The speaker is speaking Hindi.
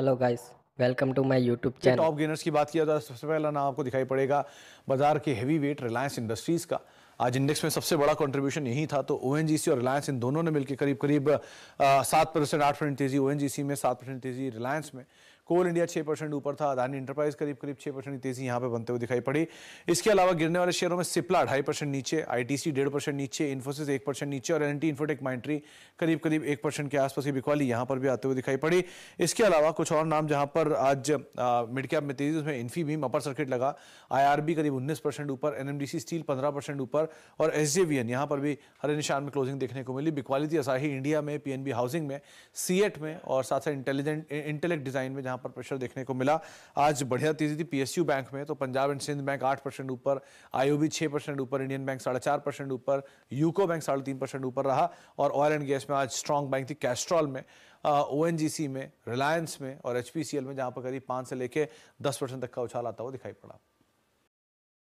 hello guys welcome to my YouTube channel top gainers की बात किया जाए सबसे पहला नाम आपको दिखाई पड़ेगा बाजार के हेवी वेट रिलायंस इंडस्ट्रीज़ का आज इंडेक्स में सबसे बड़ा कंट्रीब्यूशन यही था तो ओ और रिलायंस इन दोनों ने मिलकर करीब करीब सात परसेंट आठ परसेंट तेजी ओ में सात परसेंट तेजी रिलायंस में कोल इंडिया छः परसेंट ऊपर था अदानी इंटरप्राइज करीब करीब छः परसेंट की तेजी यहाँ पे बनते हुए दिखाई पड़ी इसके अलावा गिरने वाले शेयरों में सिप्ला ढाई परसेंट नीचे आई टी सी डेढ़ परसेंट नीचे इन्फोसिस एक परसेंट नीचे और टी इन्फोटेक माइंट्री करीब करीब एक परसेंट के आसपास की बिकवाली यहाँ पर भी आते हुए दिखाई पड़ी इसके अलावा कुछ और नाम जहाँ पर आज मिड कैप में तेजी उसमें भीम अपर सर्किट लगा आई करीब उन्नीस ऊपर एन स्टील पंद्रह ऊपर और एस जे वी एन यहाँ पर भी हरे निशान में क्लोजिंग देखने को मिली बिक्वालिटी असाही इंडिया में पी एन बी हाउसिंग में सी एट में और साथ साथ इंटेलिजेंट इंटेलेक्ट डिज़ाइन में जहाँ पर प्रेशर देखने को मिला आज बढ़िया तेजी थी पी एस यू बैंक में तो पंजाब एंड सिंध बैंक आठ परसेंट ऊपर आई ओ बी छः परसेंट ऊपर इंडियन बैंक साढ़े चार परसेंट ऊपर यूको बैंक साढ़े तीन परसेंट ऊपर रहा और ऑयल एंड गैस में आज स्ट्रॉन्ग बैंक थी कैस्ट्रॉल में ओ एन जी सी में रिलायंस में और एच पी सी एल में जहाँ पर करीब पाँच से लेकर दस परसेंट तक का उछाल आता हुआ दिखाई पड़ा